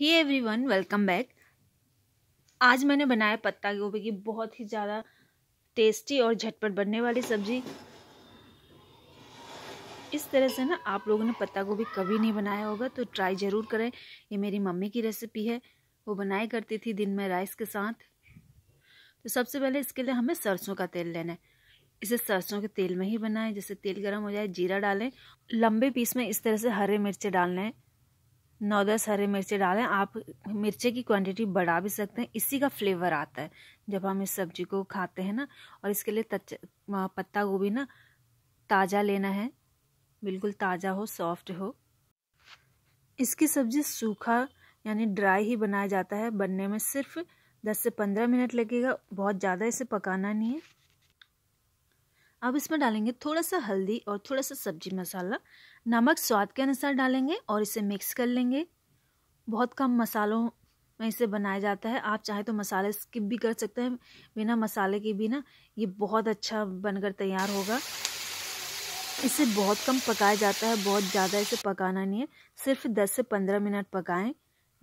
ही everyone welcome back आज मैंने बनाया पत्ता गोभी की बहुत ही ज़्यादा टेस्टी और झटपट बनने वाली सब्जी इस तरह से ना आप लोगों ने पत्ता गोभी कभी नहीं बनाया होगा तो ट्राई ज़रूर करें ये मेरी मम्मी की रेसिपी है वो बनाया करती थी दिन में राइस के साथ तो सबसे पहले इसके लिए हमें सरसों का तेल लेना है इसे सरसों के तेल में ही बनाएं जैसे तेल गर्म हो जाए जीरा डालें लंबे पीस में इस तरह से हरे मिर्चे डालने हैं नौ दस हरे मिर्चे डालें आप मिर्चे की क्वांटिटी बढ़ा भी सकते हैं इसी का फ्लेवर आता है जब हम इस सब्जी को खाते हैं ना और इसके लिए तच, पत्ता गोभी ना ताज़ा लेना है बिल्कुल ताज़ा हो सॉफ्ट हो इसकी सब्ज़ी सूखा यानी ड्राई ही बनाया जाता है बनने में सिर्फ दस से पंद्रह मिनट लगेगा बहुत ज़्यादा इसे पकाना नहीं है अब इसमें डालेंगे थोड़ा सा हल्दी और थोड़ा सा सब्जी मसाला नमक स्वाद के अनुसार डालेंगे और इसे मिक्स कर लेंगे बहुत कम मसालों में इसे बनाया जाता है आप चाहे तो मसाले स्किप भी कर सकते हैं बिना मसाले के भी ना ये बहुत अच्छा बनकर तैयार होगा इसे बहुत कम पकाया जाता है बहुत ज़्यादा इसे पकाना नहीं है सिर्फ 10 से 15 मिनट पकाएं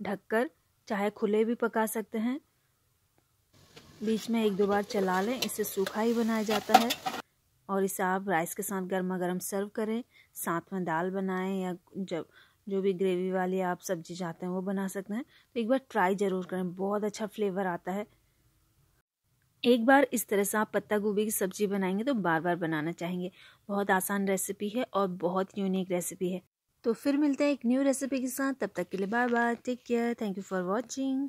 ढककर चाहे खुले भी पका सकते हैं बीच में एक दो बार चला लें इसे सूखा ही बनाया जाता है और इसे आप राइस के साथ गर्मा गर्म सर्व करें साथ में दाल बनाएं या जब जो भी ग्रेवी वाली आप सब्जी चाहते हैं वो बना सकते हैं तो एक बार ट्राई ज़रूर करें बहुत अच्छा फ्लेवर आता है एक बार इस तरह से आप पत्ता गोभी की सब्जी बनाएंगे तो बार बार बनाना चाहेंगे बहुत आसान रेसिपी है और बहुत यूनिक रेसिपी है तो फिर मिलते हैं एक न्यू रेसिपी के साथ तब तक के लिए bye bye take care thank you for watching